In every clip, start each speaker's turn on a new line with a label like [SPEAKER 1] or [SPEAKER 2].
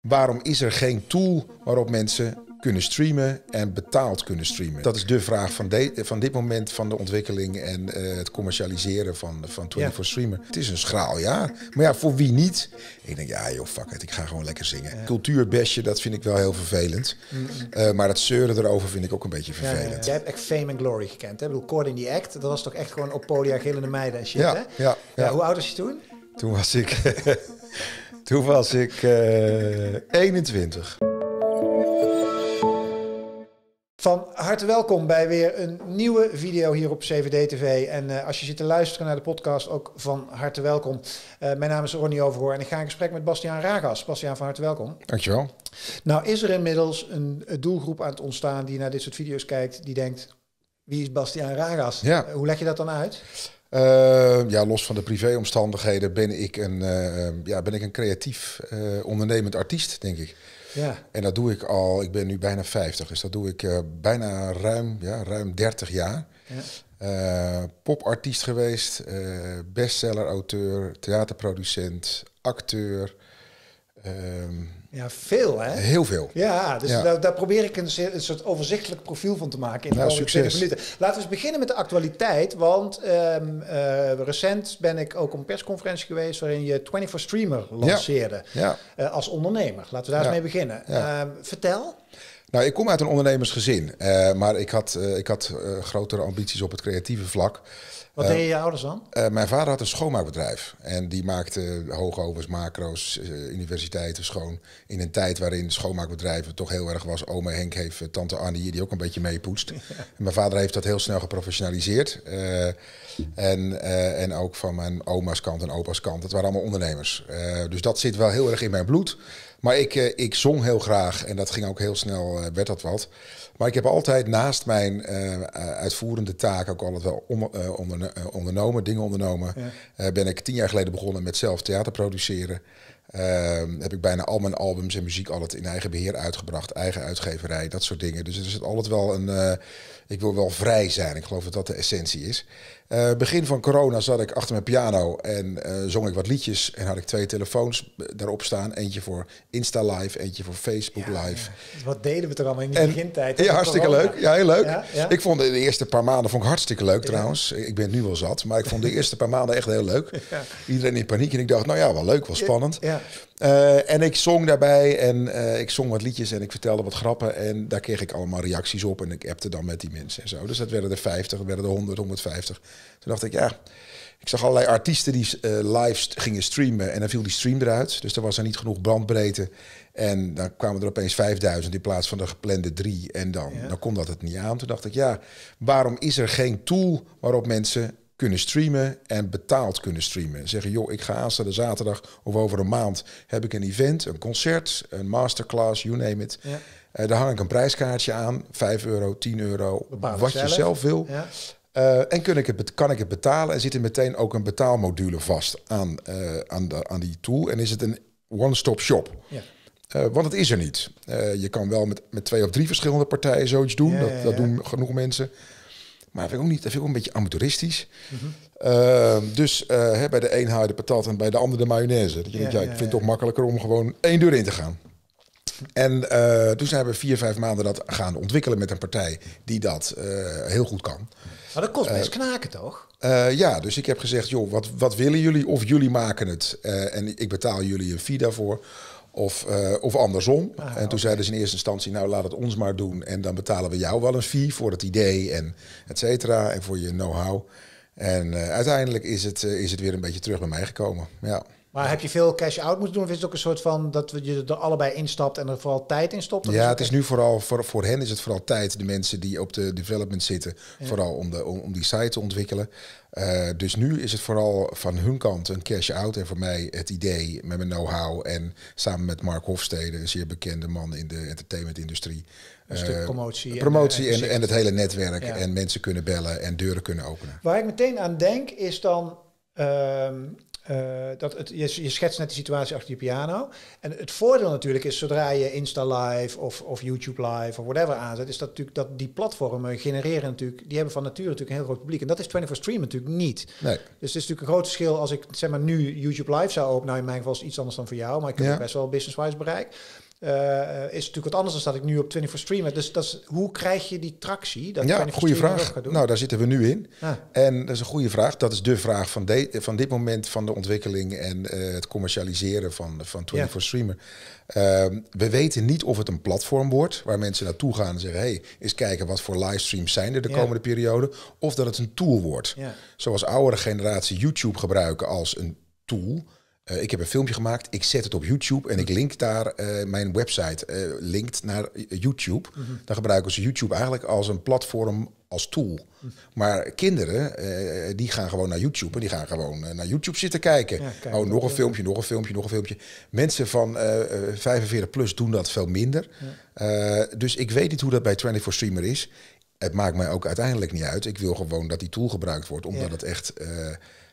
[SPEAKER 1] Waarom is er geen tool waarop mensen kunnen streamen en betaald kunnen streamen? Dat is de vraag van, de, van dit moment van de ontwikkeling en eh, het commercialiseren van, van 24 Streamer. Het is een schraal jaar. Maar ja, voor wie niet? Ik denk, ja joh, fuck it, ik ga gewoon lekker zingen. Cultuurbesje, dat vind ik wel heel vervelend. Eh, maar het zeuren erover vind ik ook een beetje vervelend.
[SPEAKER 2] Ja, Jij hebt echt Fame and Glory gekend. Hè? Ik bedoel, Cord in the Act, dat was toch echt gewoon op podia gillende meiden en shit, hè? Ja, ja, hoe oud was je toen?
[SPEAKER 1] Toen was ik... Toen was ik 21. Eh,
[SPEAKER 2] van harte welkom bij weer een nieuwe video hier op CVD-TV. En eh, als je zit te luisteren naar de podcast, ook van harte welkom. Eh, mijn naam is Ronnie Overhoor en ik ga in gesprek met Bastiaan Ragas. Bastiaan, van harte welkom. Dankjewel. Nou is er inmiddels een, doelgroep aan het ontstaan die naar dit soort video's kijkt, die denkt, wie is Bastiaan Ragas? Ja. hoe leg je dat dan uit?
[SPEAKER 1] Eh, ja, los van de privéomstandigheden ben ik een, eh, eh, ja, ben ik een creatief ondernemend artiest, denk ik. Ja. En dat doe ik al, ik ben nu bijna 50, dus dat doe ik bijna ruim, ja, ruim 30 jaar. Ja. popartiest geweest, bestseller-auteur, theaterproducent, acteur, Ehm, ja, veel hè? Heel veel. Ja, dus Daar,
[SPEAKER 2] daar, probeer ik een, soort overzichtelijk profiel van te maken in nou, de minuten. Laten we eens beginnen met de actualiteit, want ehm, eh, recent ben ik ook op een persconferentie geweest waarin je 24 Streamer lanceerde ja. Ja. Eh, als ondernemer. Laten
[SPEAKER 1] we daar eens mee beginnen. Ehm, vertel. Nou, ik kom uit een ondernemersgezin, eh, maar ik had, ik had grotere ambities op het creatieve vlak. Wat eh, deden je ouders dan? Eh, mijn vader had een schoonmaakbedrijf. En die maakte hoogovens, macro's, eh, universiteiten schoon. In een tijd waarin schoonmaakbedrijven toch heel erg was. Oma Henk heeft tante Annie, die ook een beetje meepoetst. Mijn vader heeft dat heel snel geprofessionaliseerd. en, en ook van mijn oma's kant en opa's kant. Het waren allemaal ondernemers. dus dat zit wel heel erg in mijn bloed. Maar ik, ik zong heel graag en dat ging ook heel snel, werd dat wat. Maar ik heb altijd naast mijn uitvoerende taak ook altijd wel on, eh, ondernomen, dingen ondernomen. Eh, ben ik tien jaar geleden begonnen met zelf theater produceren. Ehm, heb ik bijna al mijn albums en muziek altijd in eigen beheer uitgebracht. Eigen uitgeverij, dat soort dingen. Dus het zit altijd wel een eh, ik wil wel vrij zijn. Ik geloof dat dat de essentie is. Eh, begin van corona zat ik achter mijn piano en eh, zong ik wat liedjes. En had ik twee telefoons eh, daarop staan. Eentje voor Insta Live, eentje voor Facebook Live.
[SPEAKER 2] Wat deden we er allemaal in die begintijd? Ja, hartstikke leuk. Ja, heel leuk. ik
[SPEAKER 1] vond de eerste paar maanden vond ik hartstikke leuk trouwens. Ik ben nu wel zat, maar ik vond de eerste paar maanden echt heel leuk. Iedereen in paniek en ik dacht, nou ja, wel leuk, wel spannend. en ik zong daarbij en ik zong wat liedjes en ik vertelde wat grappen. En daar kreeg ik allemaal reacties op. En ik appte dan met die en zo. Dus dat werden er 50, werden er 100, 150. Toen dacht ik, ja, ik zag allerlei artiesten die uh, live gingen streamen en dan viel die stream eruit. Dus er was er niet genoeg brandbreedte En dan kwamen er opeens 5000 in plaats van de geplande drie. En dan, dan kon dat het niet aan. Toen dacht ik, ja, waarom is er geen tool waarop mensen kunnen streamen en betaald kunnen streamen. Zeggen, joh, ik ga aanstaande zaterdag of over een maand heb ik een event, een concert, een masterclass, you name it. Ja. Eh, daar hang ik een prijskaartje aan, 5 euro, 10 euro, wat je zelf wil. Ja. Eh, en kun ik het, kan ik het betalen? En zit er meteen ook een betaalmodule vast aan, eh, aan, de, aan die tool? En is het een one-stop shop? Ja. want het is er niet. je kan wel met, met twee of drie verschillende partijen zoiets doen. dat, dat doen genoeg mensen. Maar dat vind ik ook niet. Dat vind ik ook een beetje amateuristisch. Mhm. Ehm, dus uh, hè, bij de een haal je de patat en bij de ander de mayonaise. Dat je ja, denkt, ja, ik vind het toch makkelijker om gewoon één deur in te gaan. En eh, toen zijn we vier, vijf maanden dat gaan ontwikkelen met een partij die dat eh, heel goed kan. Maar dat kost best knaken, toch? ja, dus ik heb gezegd, joh, wat, wat willen jullie? Of jullie maken het en ik betaal jullie een fee daarvoor. Of, eh, of andersom. Ah, en toen zeiden ze in eerste instantie, nou laat het ons maar doen. En dan betalen we jou wel een fee voor het idee en et cetera. En voor je know-how. En eh, uiteindelijk is het, eh, is het weer een beetje terug bij mij gekomen. Ja.
[SPEAKER 2] Maar heb je veel cash-out moeten doen? Of is het ook een soort van dat je er allebei instapt en er vooral tijd in stopt? Ja, het is
[SPEAKER 1] nu vooral, voor, voor hen is het vooral tijd. De mensen die op de development zitten, vooral om, de, om, om, die site te ontwikkelen. Eh, dus nu is het vooral van hun kant een cash-out. En voor mij het idee met mijn know-how en samen met Mark Hofstede, een zeer bekende man in de entertainment-industrie. Uh, promotie. En, promotie eh, en, het hele netwerk. En mensen kunnen bellen en deuren kunnen openen.
[SPEAKER 2] Waar ik meteen aan denk is dan. Ehm, eh, dat het, je, je, schetst net de situatie achter je piano. En het voordeel natuurlijk is, zodra je Insta Live of, of YouTube Live of whatever aanzet, is dat natuurlijk dat die platformen genereren natuurlijk, die hebben van nature natuurlijk een heel groot publiek. En dat is 24 Stream natuurlijk niet. Nee. Dus het is natuurlijk een groot verschil als ik zeg maar nu YouTube Live zou openen. Nou, in mijn geval is iets anders dan voor jou, maar ik heb best wel business-wise bereik. Eh, eh, is natuurlijk wat anders dan dat ik nu op 24 stream. Dus dat is, hoe krijg je die tractie? Dat ja, goede vraag. Nou,
[SPEAKER 1] daar zitten we nu in. Ah. En dat is een goede vraag. Dat is de vraag van, de, van dit moment van de ontwikkeling en eh, het commercialiseren van, van 24 Streamer. Ehm, we weten niet of het een platform wordt waar mensen naartoe gaan en zeggen: hé, hey, eens kijken wat voor livestreams zijn er de komende periode. Of dat het een tool wordt. Zoals oudere generatie YouTube gebruiken als een tool. Eh, ik heb een filmpje gemaakt, ik zet het op YouTube en ik link daar eh, mijn website, eh, linkt naar YouTube. Mhm. Dan gebruiken ze YouTube eigenlijk als een platform, als tool. Mhm. Maar kinderen, die gaan gewoon naar YouTube en die gaan gewoon naar YouTube zitten kijken. oh, nog een filmpje, nog een filmpje, nog een filmpje. Mensen van 45 plus doen dat veel minder. dus ik weet niet hoe dat bij 24 Streamer is. Het maakt mij ook uiteindelijk niet uit. Ik wil gewoon dat die tool gebruikt wordt, omdat het echt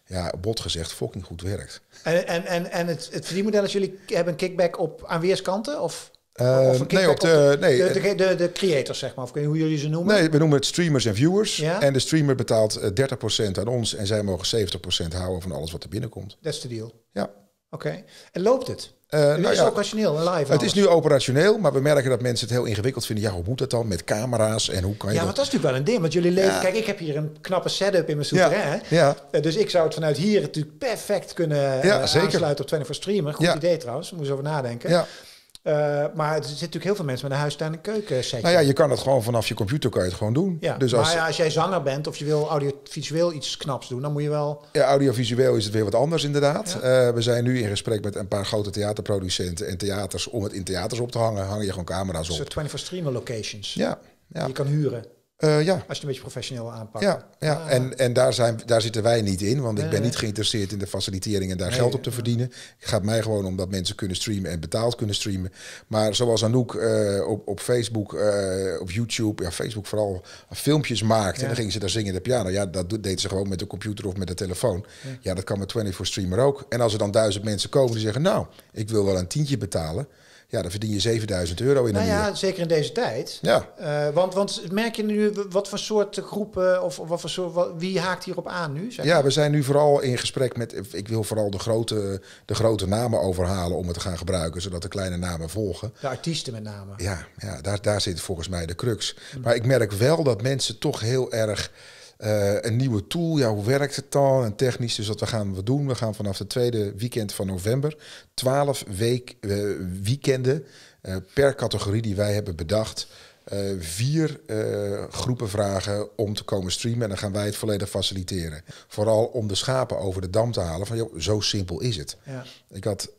[SPEAKER 1] ja, bot gezegd, fucking goed werkt.
[SPEAKER 2] En, en, en, en het, het verdienmodel is, jullie hebben een kickback op aan weerskanten?
[SPEAKER 1] Of? Uh, of ehm, nee, op de, nee, de,
[SPEAKER 2] de, de, creators, zeg maar. Of hoe jullie ze noemen? Nee, we
[SPEAKER 1] noemen het streamers en viewers. Ja? En de streamer betaalt 30% eh, aan ons en zij mogen 70% houden van alles wat er binnenkomt.
[SPEAKER 2] Dat is de deal. Ja. Oké. En loopt het?
[SPEAKER 1] Eh, het nou is operationeel, live. Het is nu operationeel, maar we merken dat mensen het heel ingewikkeld vinden. Ja, hoe moet dat dan met camera's en hoe kan je. Ja, dat... want
[SPEAKER 2] dat is natuurlijk wel een ding. Want jullie leven. Kijk, ik heb hier een knappe setup in mijn souterrain. Ja. ja. Eh, dus ik zou het vanuit hier natuurlijk perfect kunnen ja, uh, aansluiten op 24 Streamer. Goed idee trouwens, moet eens over nadenken. Ja. Eh, maar er zitten natuurlijk heel veel mensen met een huistuin en keuken setje. Nou ja, je
[SPEAKER 1] kan het gewoon vanaf je computer kan je het gewoon doen. Ja, dus als, maar ja,
[SPEAKER 2] als jij zanger bent of je wil audiovisueel iets knaps doen, dan moet je wel...
[SPEAKER 1] Ja, audiovisueel is het weer wat anders inderdaad. Eh, we zijn nu in gesprek met een paar grote theaterproducenten en theaters. Om het in theaters op te hangen, hangen je gewoon camera's op. Een soort
[SPEAKER 2] 24 streamer locations. Ja. ja. Die je kan huren. Eh, ja. Als je het een beetje professioneel aanpakt. Ja, ja. Ah. en,
[SPEAKER 1] en daar, zijn, daar zitten wij niet in, want ik ben niet geïnteresseerd in de facilitering en daar geld op te verdienen. Het gaat mij gewoon om dat mensen kunnen streamen en betaald kunnen streamen. Maar zoals Anouk uh, op, op Facebook, eh, op YouTube, ja, Facebook vooral filmpjes maakt. En dan gingen ze daar zingen de piano. Ja, dat deed ze gewoon met de computer of met de telefoon. Ja, dat kan met 24 Streamer ook. En als er dan duizend mensen komen die zeggen, nou, ik wil wel een tientje betalen ja, dan verdien je 7000 euro in nou een ja,
[SPEAKER 2] zeker in deze tijd. Ja. Eh, want, want merk je nu wat voor soort groepen of wat voor soort, wat, wie haakt hierop aan nu? Zeg ja, we
[SPEAKER 1] zijn nu vooral in gesprek met, ik wil vooral de grote, de grote namen overhalen om het te gaan gebruiken, zodat de kleine namen volgen.
[SPEAKER 2] De artiesten met name.
[SPEAKER 1] Ja, ja daar, daar zit volgens mij de crux. Maar ik merk wel dat mensen toch heel erg eh, een nieuwe tool, ja, hoe werkt het dan? En technisch, dus wat we gaan we doen? We gaan vanaf het tweede weekend van november 12 week, eh, weekenden eh, per categorie die wij hebben bedacht. vier groepen vragen om te komen streamen. En dan gaan wij het volledig faciliteren. Vooral om de schapen over de dam te halen. Van joh, zo simpel is het. Ja. Ik had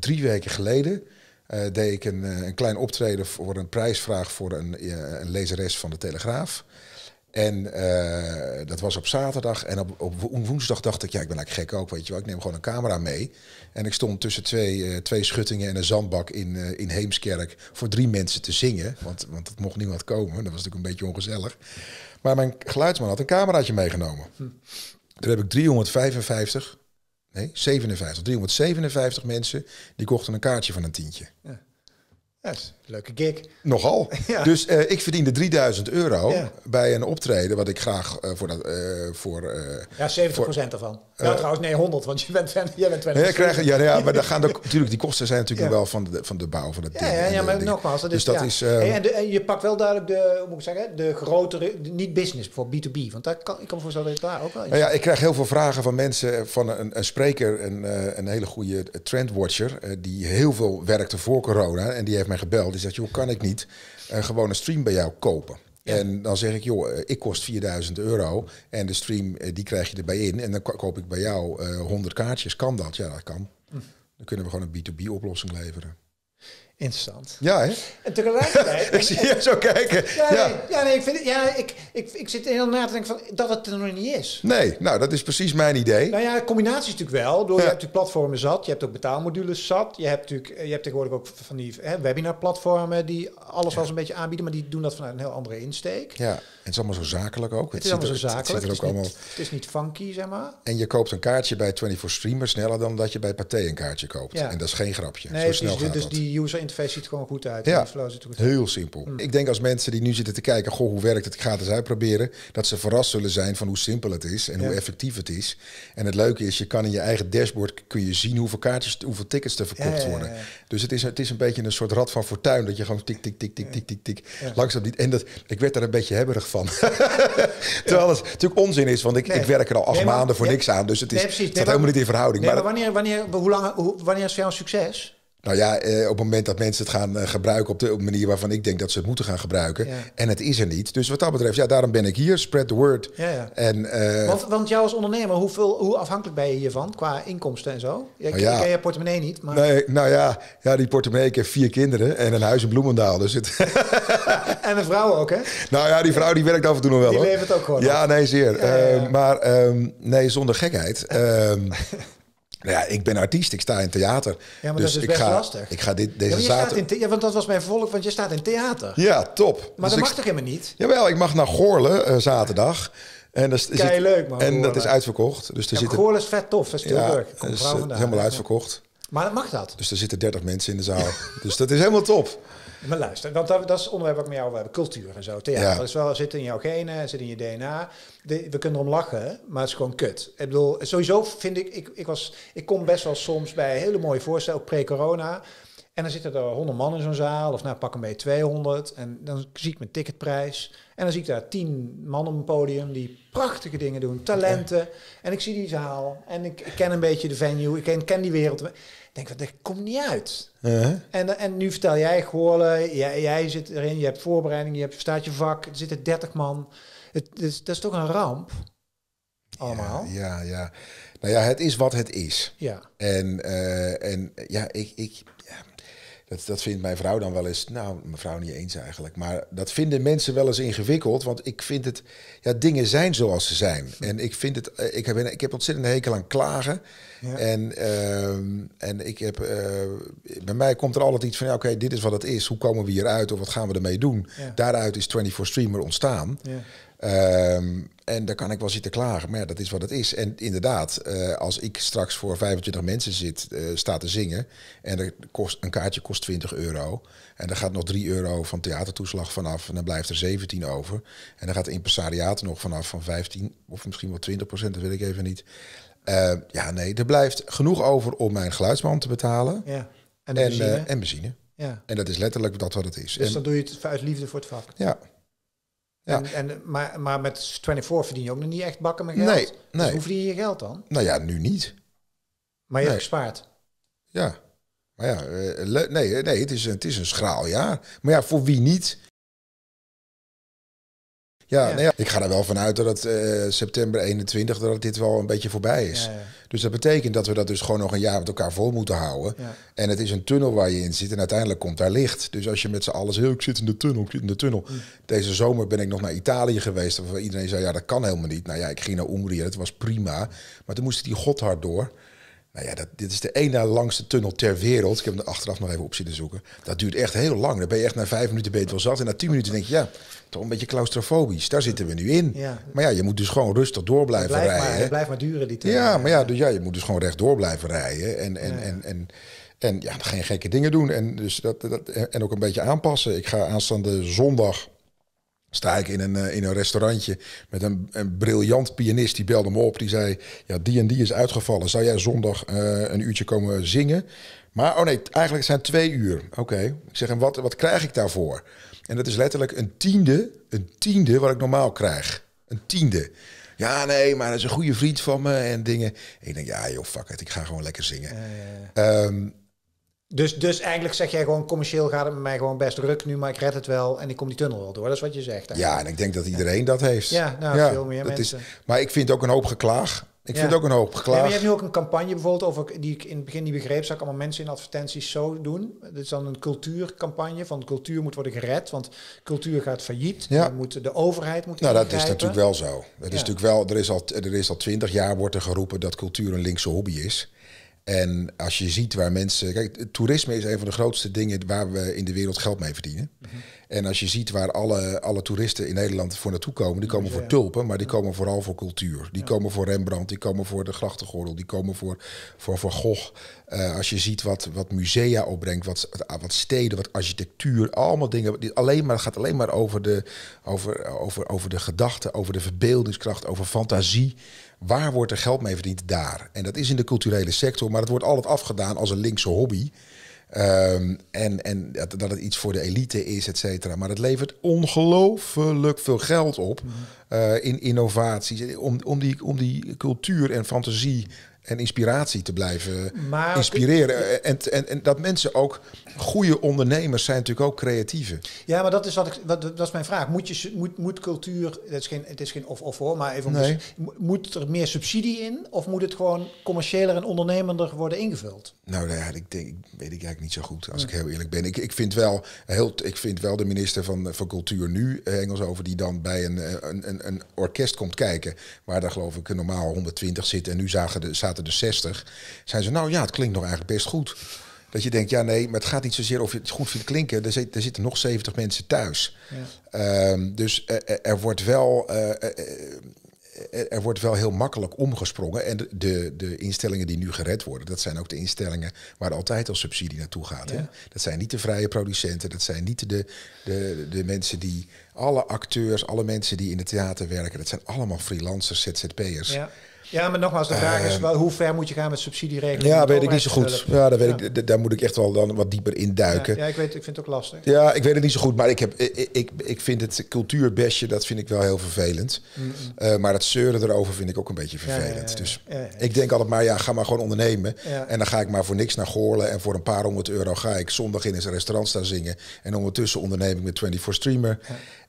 [SPEAKER 1] drie weken geleden. deed ik een, een, klein optreden voor een prijsvraag voor een, een lezeres van de Telegraaf. En eh, dat was op zaterdag. En op, op, woensdag dacht ik, ja, ik ben eigenlijk gek ook, weet je wel. Ik neem gewoon een camera mee. En ik stond tussen twee, eh, twee schuttingen en een zandbak in, uh, in Heemskerk voor drie mensen te zingen. Want, want het mocht niemand komen. Dat was natuurlijk een beetje ongezellig. Maar mijn geluidsman had een cameraatje meegenomen. Toen heb ik 355, nee, 57, 357 mensen, die kochten een kaartje van een tientje.
[SPEAKER 2] Ja. Yes. Leuke gig.
[SPEAKER 1] Nogal. Dus uh, ik verdiende 3000 euro bij een optreden, wat ik graag eh, voor dat. Eh, voor, ja, 70% voor, ervan. nou, trouwens,
[SPEAKER 2] nee, 100, want je bent, jij bent 20. Ja, krijg, ja, nou ja, maar dan gaan de,
[SPEAKER 1] natuurlijk, die kosten zijn natuurlijk wel van de, van de bouw van het ding. Ja, ja, maar nogmaals, dus dat is. en,
[SPEAKER 2] je pakt wel duidelijk de, hoe moet ik zeggen, de grotere, niet business, voor B2B. Want daar kan, ik kan voorstellen dat daar ook wel. Nou ja, ik
[SPEAKER 1] krijg heel veel vragen van mensen, van een, spreker, een, een hele goede trendwatcher, die heel veel werkte voor corona en die heeft mij gebeld die joh, kan ik niet uh, gewoon een stream bij jou kopen? En dan zeg ik, joh, eh, ik kost 4000 euro en de stream, eh, die krijg je erbij in. En dan koop ik bij jou uh, 100 kaartjes. Kan dat? Ja, dat kan. Hm. Dan kunnen we gewoon een B2B-oplossing leveren. Interessant. Ja, hè? En tegelijkertijd... ik zie je zo kijken. Ja,
[SPEAKER 2] ja. Nee, ik, vind het, ja ik, ik, ik zit heel na te denken van, dat het er nog niet is.
[SPEAKER 1] Nee, nou, dat is precies mijn idee.
[SPEAKER 2] Nou ja, combinatie is natuurlijk wel. Door, Je hebt natuurlijk platformen zat, je hebt ook betaalmodules zat. Je hebt natuurlijk eh, je hebt tegenwoordig ook van die hè, webinar-platformen die alles wel een beetje aanbieden, maar die doen dat vanuit een heel andere insteek.
[SPEAKER 1] Ja, en het is allemaal zo zakelijk ook. Het, is allemaal zo zakelijk. Het, het, is ook niet, allemaal...
[SPEAKER 2] het is niet funky, zeg maar.
[SPEAKER 1] En je koopt een kaartje bij 24 Streamer sneller dan dat je bij Pathé een kaartje koopt. En dat is geen grapje. Nee, zo snel dus, dus
[SPEAKER 2] die user interface ziet gewoon goed uit. Ja, flow goed heel
[SPEAKER 1] simpel. Mm. Ik denk als mensen die nu zitten te kijken, goh, hoe werkt het, ik ga het eens uitproberen, dat ze verrast zullen zijn van hoe simpel het is en hoe effectief het is. En het leuke is, je kan in je eigen dashboard kun je zien hoeveel kaartjes, hoeveel tickets er verkocht worden. Dus het is, het is een beetje een soort rad van fortuin, dat je gewoon tik, tik, tik, tik, tik, tik, tik, langzaam niet. En dat, ik werd daar een beetje hebberig van. Terwijl het natuurlijk onzin is, want ik, ik werk er al acht maanden voor niks aan, dus het is, nee, precies, staat helemaal niet in verhouding. maar,
[SPEAKER 2] wanneer, wanneer, hoe lang, hoe, wanneer is jouw een succes?
[SPEAKER 1] Nou ja, eh, op het moment dat mensen het gaan eh, gebruiken op de manier waarvan ik denk dat ze het moeten gaan gebruiken. En het is er niet. Dus wat dat betreft, ja, daarom ben ik hier. Spread the word. Ja, ja. En, eh, want,
[SPEAKER 2] want jou als ondernemer, hoeveel, hoe afhankelijk ben je hiervan qua inkomsten en zo? Nou ik ken je portemonnee niet. Maar...
[SPEAKER 1] Nee, nou ja, ja, die portemonnee. Ik heb vier kinderen en een huis in Bloemendaal. Dus het...
[SPEAKER 2] en een vrouw ook, hè?
[SPEAKER 1] Nou ja, die vrouw die werkt af en toe nog wel. Die levert ook gewoon. Ja, nee, zeer. maar ehm, nee, zonder gekheid. Ehm, Nou ja, ik ben artiest, ik sta in theater. Ja, maar dus dat is ga, lastig. Ik ga dit, deze ja, zaterdag...
[SPEAKER 2] ja, want dat was mijn volk, want je staat in theater. Ja, top. Maar dus dat mag toch helemaal niet? Jawel, ik mag naar
[SPEAKER 1] Goorlen eh, zaterdag. En dat is, leuk, man. En dat is uitverkocht. Dus er ja, zitten... Goorlen is vet tof, dat is heel leuk. Dat is eh, helemaal uitverkocht.
[SPEAKER 2] Maar dat mag dat.
[SPEAKER 1] Dus er zitten 30 mensen in de zaal. dus dat is helemaal top.
[SPEAKER 2] Maar luister, want dat, dat is het onderwerp wat met jou hebben. Cultuur en zo. Theater. Ja. Dat is wel, zit in jouw genen, zit in je DNA. we kunnen erom lachen, maar het is gewoon kut. Ik bedoel, sowieso vind ik, ik, ik, was, ik kom best wel soms bij hele mooie voorstellen, pre-corona. En dan zitten er 100 man in zo'n zaal, of nou pak een beetje 200. En dan zie ik mijn ticketprijs. En dan zie ik daar 10 man op een podium die prachtige dingen doen, talenten. En ik zie die zaal en ik, ken een beetje de venue, ik ken, die wereld. Ik denk, wat, dat komt niet uit. Uh-huh. en, en nu vertel jij gewoon, jij, jij zit erin, je hebt voorbereiding, je hebt, staat je vak, er zitten 30 man. Het, is, dat is toch een ramp? Allemaal.
[SPEAKER 1] Ja, ja, Nou ja, het is wat het is. Ja. En, eh, en ja, ik, ik, ja, dat, dat vindt mijn vrouw dan wel eens, nou, mevrouw niet eens eigenlijk. Maar dat vinden mensen wel eens ingewikkeld. Want ik vind het, ja, dingen zijn zoals ze zijn. Hm. En ik vind het, eh, ik heb, ik heb ontzettend hekel aan klagen. En, ehm, en ik heb, eh, bij mij komt er altijd iets van, ja, oké, dit is wat het is. Hoe komen we hieruit of wat gaan we ermee doen? Daaruit is 24 Streamer ontstaan. Ja. Ehm, en daar kan ik wel zitten klagen, maar ja, dat is wat het is. En inderdaad, eh, als ik straks voor 25 mensen zit, uh, sta te zingen en er kost, een kaartje kost 20 euro en er gaat nog 3 euro van theatertoeslag vanaf en dan blijft er 17 over. En dan gaat de impresariaat nog vanaf van 15 of misschien wel 20 procent, dat weet ik even niet. Ehm, ja, nee, er blijft genoeg over om mijn geluidsman te betalen ja. en, benzine. Eh, en benzine. Ja. En dat is letterlijk dat wat het is. Dus dan
[SPEAKER 2] doe je het uit liefde voor het vak. Ja. Ja. En, en, maar, maar met 24 verdien je ook nog niet echt bakken met geld. Nee, nee. Dus hoe verdien je je geld dan?
[SPEAKER 1] Nou ja, nu niet. Maar je hebt gespaard. Ja. Maar ja, eh, nee, nee het, is, het is een schraal jaar. Maar ja, voor wie niet? Nou ja, ik ga er wel vanuit dat uh, september 21 dat dit wel een beetje voorbij is. dus dat betekent dat we dat dus gewoon nog een jaar met elkaar vol moeten houden. En het is een tunnel waar je in zit en uiteindelijk komt daar licht. Dus als je met z'n allen zegt, ik zit in de tunnel, ik zit in de tunnel. Deze zomer ben ik nog naar Italië geweest, waar iedereen zei, ja dat kan helemaal niet. Nou ja, ik ging naar Umbrië, dat was prima. Maar toen moest die godhard door. Nou ja, dat, dit is de ene langste tunnel ter wereld. Ik heb hem achteraf nog even op zitten zoeken. Dat duurt echt heel lang. Dan ben je echt na vijf minuten beter wel zat. En na tien minuten denk je, ja, toch een beetje claustrofobisch. Daar zitten we nu in. Ja. Maar ja, je moet dus gewoon rustig door blijven rijden. Maar, blijft maar duren, die tunnel. Ja, maar ja, dus ja, je moet dus gewoon rechtdoor blijven rijden. En, en, en, en, en ja, geen gekke dingen doen. En, dus dat, dat, en ook een beetje aanpassen. Ik ga aanstaande zondag sta ik in een, eh, in een restaurantje met een, een briljant pianist. Die belde me op. Die zei, ja, die en die is uitgevallen. Zou jij zondag eh, een uurtje komen zingen? Maar, oh nee, eigenlijk zijn het twee uur. Oké. Ik zeg, en wat, wat krijg ik daarvoor? En dat is letterlijk een tiende, een tiende wat ik normaal krijg. Een tiende. Ja, nee, maar dat is een goede vriend van me en dingen. ik denk, ja joh, fuck het, ik ga gewoon lekker zingen. Uh, dus, dus eigenlijk zeg jij gewoon, commercieel gaat
[SPEAKER 2] het met mij gewoon best ruk nu, maar ik red het wel en ik kom die tunnel wel door. Dat is wat je zegt. Ja, en ik
[SPEAKER 1] denk dat iedereen dat heeft. Ja, nou, ja, veel meer mensen. Is, maar ik vind ook een hoop geklaag. Ik vind ook een hoop geklaag. maar je hebt nu
[SPEAKER 2] ook een campagne bijvoorbeeld over die ik in het begin niet begreep, zou ik allemaal mensen in advertenties zo doen. Dit is dan een cultuurcampagne van cultuur moet worden gered, want cultuur gaat failliet. Ja. Moeten de overheid moet. Nou, dat is natuurlijk wel zo. Het is natuurlijk
[SPEAKER 1] wel. Er is al, er is al twintig jaar wordt er geroepen dat cultuur een linkse hobby is. En als je ziet waar mensen. Kijk, toerisme is een van de grootste dingen waar we in de wereld geld mee verdienen. Mhm. En als je ziet waar alle, alle toeristen in Nederland voor naartoe komen, die komen voor tulpen, maar die komen vooral voor cultuur. Die komen voor Rembrandt, die komen voor de grachtengordel, die komen voor, voor Van Gogh. Eh, als je ziet wat, wat musea opbrengt, wat, wat steden, wat architectuur, allemaal dingen. Die alleen maar, gaat alleen maar over de, over, over, over de gedachten, over de verbeeldingskracht, over fantasie. Waar wordt er geld mee verdiend? Daar. En dat is in de culturele sector, maar het wordt altijd afgedaan als een linkse hobby. Ehm, en en dat, dat, het iets voor de elite is, et cetera. Maar het levert ongelooflijk veel geld op mhm. eh, in innovaties. Om, om, die, om die cultuur en fantasie en inspiratie te blijven inspireren. En, en, en dat mensen ook, goede ondernemers zijn natuurlijk ook creatieve
[SPEAKER 2] Ja, maar dat is, wat ik, wat, dat is mijn vraag. Moet, je, moet, moet cultuur, het is geen, het is geen of-of hoor, maar even nee. Dus- moet er meer subsidie in? Of moet het gewoon commerciëler en ondernemender worden ingevuld?
[SPEAKER 1] Nou, nou ja, ik denk, weet ik eigenlijk niet zo goed, als ik heel eerlijk ben. Ik, ik, vind wel, heel, ik vind wel de minister van, eh, van Cultuur nu, eh, Engels over, die dan bij een, eh, een, een, een orkest komt kijken, waar daar geloof ik normaal 120 zit en nu zagen de staat er dus 60. Zijn ze, nou ja, het klinkt nog eigenlijk best goed. Dat je denkt, ja nee, maar het gaat niet zozeer of je het goed vindt klinken. Er, zit, er zitten nog 70 mensen thuis. Ja. Ehm, dus eh, eh, er, wordt wel... Eh, er wordt wel heel makkelijk omgesprongen. En de, de, instellingen die nu gered worden, dat zijn ook de instellingen waar altijd al subsidie naartoe gaat. Dat zijn niet de vrije producenten, dat zijn niet de, de, de mensen die, alle acteurs, alle mensen die in het theater werken, dat zijn allemaal freelancers, ZZP'ers. Ja.
[SPEAKER 2] Ja, maar nogmaals, de vraag is ehm, wel hoe ver moet je gaan met subsidieregelingen? Ja, weet ik niet zo goed. Ja, daar, weet
[SPEAKER 1] Ik, daar moet ik echt wel dan wat dieper in duiken. Ja, ik, weet, ik vind het ook lastig. Ja, ik weet het niet zo goed, maar ik, heb, ik, ik, vind het cultuurbestje, dat vind ik wel heel vervelend. Eh, maar het zeuren erover vind ik ook een beetje vervelend. Dus ik denk altijd maar, ja, ga maar gewoon ondernemen. En dan ga ik maar voor niks naar Goorlen en voor een paar honderd euro ga ik zondag in een restaurant staan zingen. En ondertussen onderneming met 24 Streamer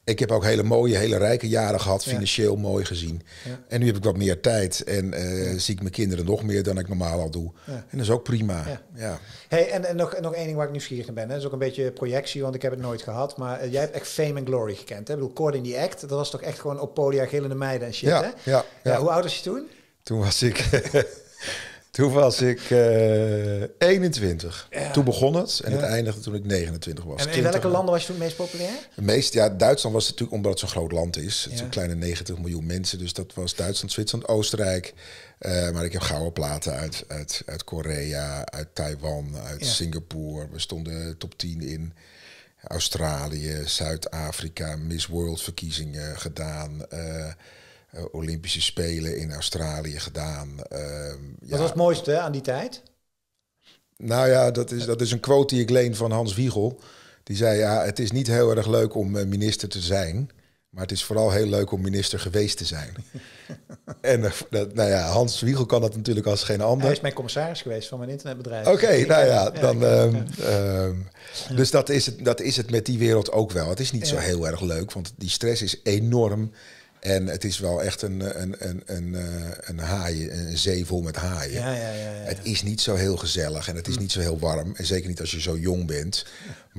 [SPEAKER 1] ik heb ook hele mooie, hele rijke jaren gehad, financieel mooi gezien. En nu heb ik wat meer tijd en eh, zie ik mijn kinderen nog meer dan ik normaal al doe. En dat is ook prima. Ja.
[SPEAKER 2] Hey, en, en nog, en nog één ding waar ik nieuwsgierig naar ben. Dat is ook een beetje projectie, want ik heb het nooit gehad. Maar eh, jij hebt echt fame en glory gekend. Hè? Ik bedoel, Cord in the Act, dat was toch echt gewoon op podia gillende meiden en shit, hè? Ja, ja, Hoe oud was je toen?
[SPEAKER 1] Toen was ik... Toen was ik 21. Eh, toen begon het en het eindigde toen ik 29 was. En in welke landen
[SPEAKER 2] was je toen het meest populair?
[SPEAKER 1] meest, ja, Duitsland was natuurlijk omdat het zo'n groot land is. Het een kleine 90 miljoen mensen. Dus dat was Duitsland, Zwitserland, Oostenrijk. Eh, maar ik heb gouden platen uit, uit, Korea, uit Taiwan, uit Singapore. We stonden top 10 in. Australië, Zuid-Afrika, Miss World verkiezingen gedaan. Eh, eh, Olympische Spelen in Australië gedaan. Ehm, ja. Wat was het mooiste
[SPEAKER 2] aan die tijd?
[SPEAKER 1] Nou ja, dat is, dat is een quote die ik leen van Hans Wiegel. Die zei, ja, het is niet heel erg leuk om eh, minister te zijn... maar het is vooral heel leuk om minister geweest te zijn. en eh, dat, nou ja, Hans Wiegel kan dat natuurlijk als geen ander. Hij is mijn
[SPEAKER 2] commissaris geweest van mijn internetbedrijf. Oké, nou ja, dan... Ehm,
[SPEAKER 1] ehm, dus dat is, het, dat is het met die wereld ook wel. Het is niet zo heel erg leuk, want die stress is enorm... En het is wel echt een, een, een, een, eh, een haaien, een zee vol met haaien. Ja, ja, ja, het is niet zo heel gezellig en het is hm. niet zo heel warm. En zeker niet als je zo jong bent.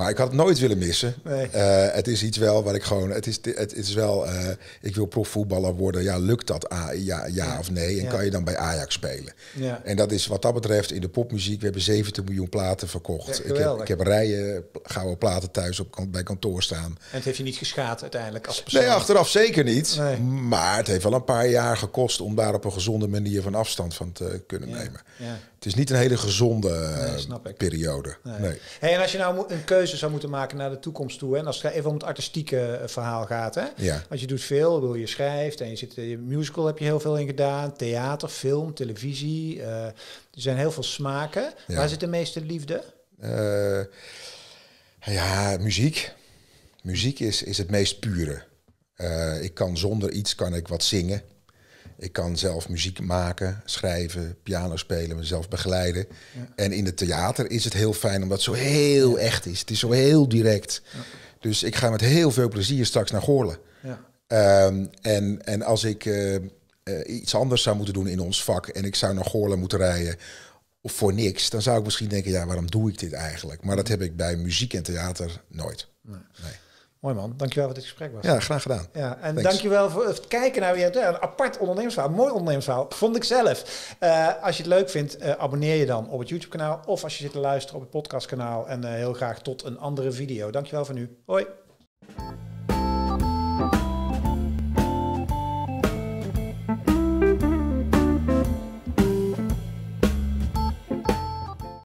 [SPEAKER 1] Maar ik had het nooit willen missen. Eh, het is iets wel waar ik gewoon. Het is, het is wel. Eh, ik wil profvoetballer worden. Ja, lukt dat? A, ja, ja, of nee? En kan je dan bij Ajax spelen? Ja. En dat is wat dat betreft in de popmuziek. We hebben 70 miljoen platen verkocht. ik, heb, ik heb rijen gouden platen thuis op, bij kantoor staan. En
[SPEAKER 2] het heeft je niet geschaad uiteindelijk als persoon? Nee, achteraf
[SPEAKER 1] zeker niet. Maar het heeft wel een paar jaar gekost om daar op een gezonde manier van afstand van te kunnen nemen. Het is niet een hele gezonde nee, eh, periode. Nee. nee.
[SPEAKER 2] en als je nou een keuze zou moeten maken naar de toekomst toe, en als het even om het artistieke eh, verhaal gaat, hè? Ja. want je doet veel, wil je schrijft en je zit in eh, musical heb je heel veel in gedaan, theater, film, televisie. er zijn heel veel smaken. Waar zit de meeste liefde?
[SPEAKER 1] ja, muziek. Muziek is, is het meest pure. ik kan zonder iets kan ik wat zingen. Ik kan zelf muziek maken, schrijven, piano spelen, mezelf begeleiden. En in het theater is het heel fijn omdat het zo heel echt is. Het is zo heel direct. Dus ik ga met heel veel plezier straks naar Goorlen. Ja. Ehm, en, en als ik eh, eh, iets anders zou moeten doen in ons vak en ik zou naar Goorlen moeten rijden of voor niks, dan zou ik misschien denken, ja, waarom doe ik dit eigenlijk? Maar dat heb ik bij muziek en theater nooit.
[SPEAKER 2] nee. Mooi man, dankjewel voor dit gesprek. Was. Ja, graag gedaan. Ja, en dankjewel voor het kijken naar weer een apart ondernemersverhaal. Mooi ondernemersverhaal, vond ik zelf. Eh, als je het leuk vindt, eh, abonneer je dan op het YouTube kanaal. Of als je zit te luisteren op het podcastkanaal. En eh, heel graag tot een andere video. Dankjewel voor nu. Hoi.